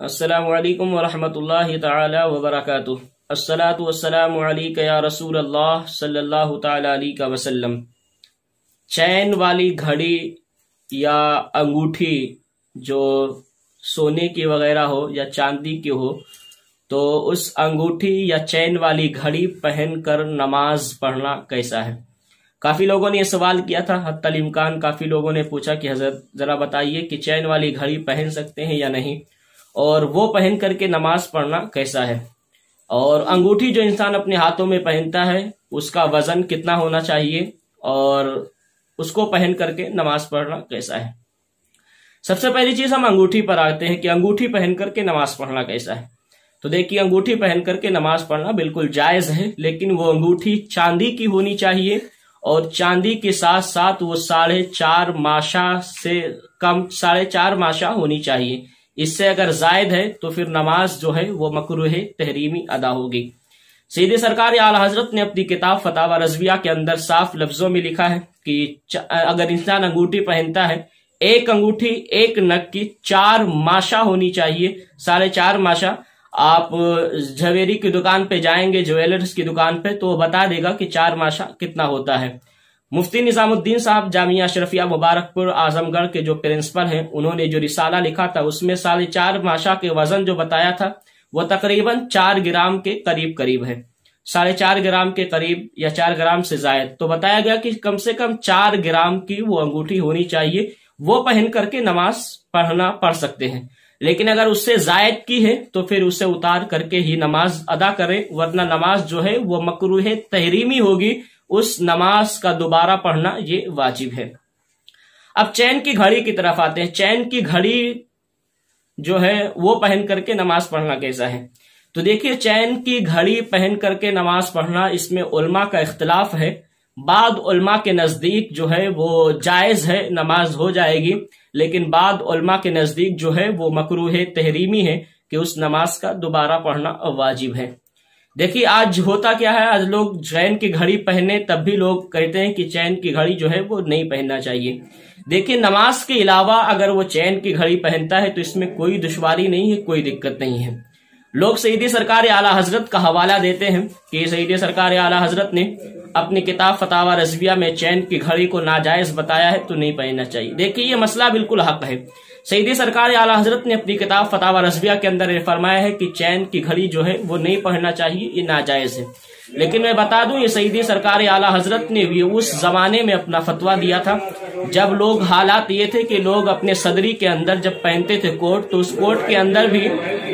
असलकम वरहमल तबरक या रसूल अल्लाह सल्लल्लाहु चैन वाली घड़ी या अंगूठी जो सोने की वगैरह हो या चांदी की हो तो उस अंगूठी या चैन वाली घड़ी पहनकर नमाज पढ़ना कैसा है काफ़ी लोगों ने यह सवाल किया था हत्तल इमकान काफ़ी लोगों ने पूछा कि हजरत ज़रा बताइए कि चैन वाली घड़ी पहन सकते हैं या नहीं और वो पहन करके नमाज पढ़ना कैसा है और अंगूठी जो इंसान अपने हाथों में पहनता है उसका वजन कितना होना चाहिए और उसको पहन करके नमाज पढ़ना कैसा है सबसे पहली चीज हम अंगूठी पर आते हैं कि अंगूठी पहन करके नमाज पढ़ना कैसा है तो देखिए अंगूठी पहन करके नमाज पढ़ना बिल्कुल जायज है लेकिन वो अंगूठी चांदी की होनी चाहिए और चांदी के साथ साथ वो साढ़े चार माशा से कम साढ़े चार माशा होनी चाहिए इससे अगर जायद है तो फिर नमाज जो है वो मकर तहरीमी अदा होगी सीधे सरकार आल हजरत ने अपनी किताब फतावा रजविया के अंदर साफ लफ्जों में लिखा है कि अगर इंसान अंगूठी पहनता है एक अंगूठी एक नक की चार माशा होनी चाहिए साढ़े चार माशा आप झवेरी की दुकान पे जाएंगे ज्वेलर्स की दुकान पे तो वो बता देगा कि चार माशा कितना होता है मुफ्ती निजामुद्दीन साहब जामिया शरफिया मुबारकपुर आजमगढ़ के जो प्रिंसिपल हैं उन्होंने जो रिसाला लिखा था उसमें साढ़े चार माशा के वजन जो बताया था वो तकरीबन चार ग्राम के करीब करीब है साढ़े चार ग्राम के करीब या चार ग्राम से जायद तो बताया गया कि कम से कम चार ग्राम की वो अंगूठी होनी चाहिए वो पहन करके नमाज पढ़ना पढ़ सकते हैं लेकिन अगर उससे जायद की है तो फिर उसे उतार करके ही नमाज अदा करें वरना नमाज जो है वो मकरूह तहरीमी होगी उस नमाज का दोबारा पढ़ना ये वाजिब है अब चैन की घड़ी की तरफ आते हैं चैन की घड़ी जो है वो पहन करके नमाज पढ़ना कैसा है तो देखिए चैन की घड़ी पहन करके नमाज पढ़ना इसमें उलमा का इख्तलाफ है बाद उलमा के नज़दीक जो है वो जायज़ है नमाज हो जाएगी लेकिन बाद उलमा के नज़दीक जो है वो मकरूह तहरीमी है कि उस नमाज का दोबारा पढ़ना वाजिब है देखिए आज होता क्या है आज लोग चैन की घड़ी पहने तब भी लोग कहते हैं कि चैन की घड़ी जो है वो नहीं पहनना चाहिए देखिए नमाज के अलावा अगर वो चैन की घड़ी पहनता है तो इसमें कोई दुश्वारी नहीं है कोई दिक्कत नहीं है लोग सईद सरकार आला हजरत का हवाला देते हैं कि सईद सरकार आला हजरत ने अपनी किताब फतावा रजविया में चैन की घड़ी को नाजायज बताया है तो नहीं पहनना चाहिए देखिए ये मसला बिल्कुल हक है सईदी सरकार आला हजरत ने अपनी किताब फतावा रजविया के अंदर फरमाया है कि चैन की घड़ी जो है वो नहीं पहनना चाहिए ये नाजायज है लेकिन मैं बता दूं ये सईदी सरकार आला हजरत ने भी उस जमाने में अपना फतवा दिया था जब लोग हालात ये थे कि लोग अपने सदरी के अंदर जब पहनते थे कोट तो उस कोट के अंदर भी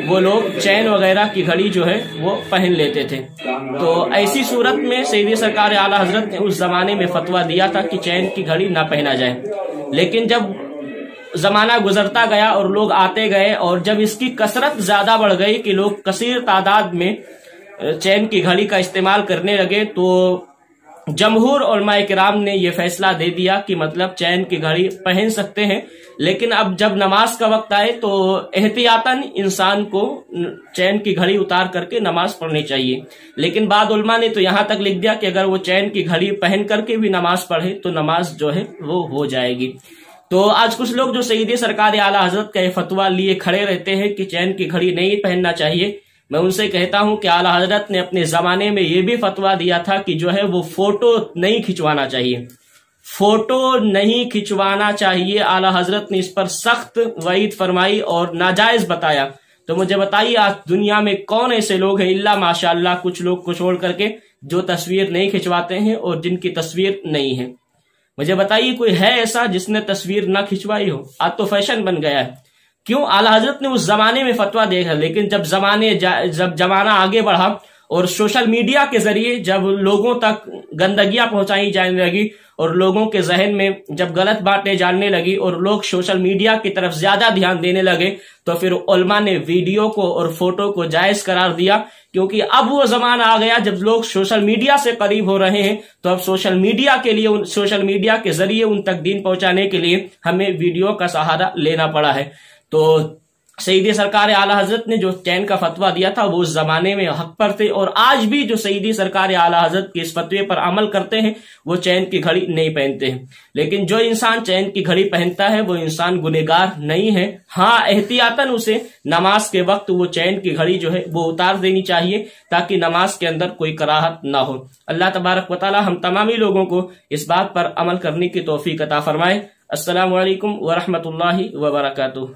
वो लोग चैन वगैरह की घड़ी जो है वो पहन लेते थे तो ऐसी सूरत में सैदी सरकार आला हजरत ने उस जमाने में फतवा दिया था कि चैन की घड़ी ना पहना जाए लेकिन जब ज़माना गुजरता गया और लोग आते गए और जब इसकी कसरत ज़्यादा बढ़ गई कि लोग कसीर तादाद में चैन की घड़ी का इस्तेमाल करने लगे तो जमहूर और राम ने यह फैसला दे दिया कि मतलब चैन की घड़ी पहन सकते हैं लेकिन अब जब नमाज का वक्त आए तो एहतियातन इंसान को चैन की घड़ी उतार करके नमाज पढ़नी चाहिए लेकिन बाद उलमा ने तो यहाँ तक लिख दिया कि अगर वो चैन की घड़ी पहन करके भी नमाज पढ़े तो नमाज जो है वो हो जाएगी तो आज कुछ लोग जो सईदी सरकार आला हजरत का फतवा लिए खड़े रहते हैं कि चैन की घड़ी नहीं पहनना चाहिए मैं उनसे कहता हूं कि आला हजरत ने अपने ज़माने में यह भी फतवा दिया था कि जो है वो फोटो नहीं खिंचवाना चाहिए फोटो नहीं खिंचवाना चाहिए आला हजरत ने इस पर सख्त वईद फरमाई और नाजायज बताया तो मुझे बताइए आज दुनिया में कौन ऐसे लोग हैं इल्ला माशाल्लाह कुछ लोग को छोड़ करके जो तस्वीर नहीं खिंचवाते हैं और जिनकी तस्वीर नहीं है मुझे बताइए कोई है ऐसा जिसने तस्वीर ना खिंचवाई हो आज तो फैशन बन गया है क्यों आला हजरत ने उस जमाने में फतवा देखा लेकिन जब जमाने जब जमाना आगे बढ़ा और सोशल मीडिया के जरिए जब लोगों तक गंदगियां पहुंचाई जाने लगी और लोगों के जहन में जब गलत बातें जानने लगी और लोग सोशल मीडिया की तरफ ज्यादा ध्यान देने लगे तो फिर उलमा ने वीडियो को और फोटो को जायज करार दिया क्योंकि अब वो जमाना आ गया जब लोग सोशल मीडिया से करीब हो रहे हैं तो अब सोशल मीडिया के लिए सोशल मीडिया के जरिए उन तक दिन पहुंचाने के लिए हमें वीडियो का सहारा लेना पड़ा है तो सईदी सरकार आला हजरत ने जो चैन का फतवा दिया था वो उस जमाने में हक पर थे और आज भी जो सईदी सरकार आला हजरत के इस फतवे पर अमल करते हैं वो चैन की घड़ी नहीं पहनते हैं लेकिन जो इंसान चैन की घड़ी पहनता है वो इंसान गुनेगार नहीं है हाँ एहतियातन उसे नमाज के वक्त वो चैन की घड़ी जो है वो उतार देनी चाहिए ताकि नमाज के अंदर कोई कराहत ना हो अल्लाह तबारक वाली हम तमामी लोगों को इस बात पर अमल करने की तोहफी कता फरमाए असलकम वरहमल वरकू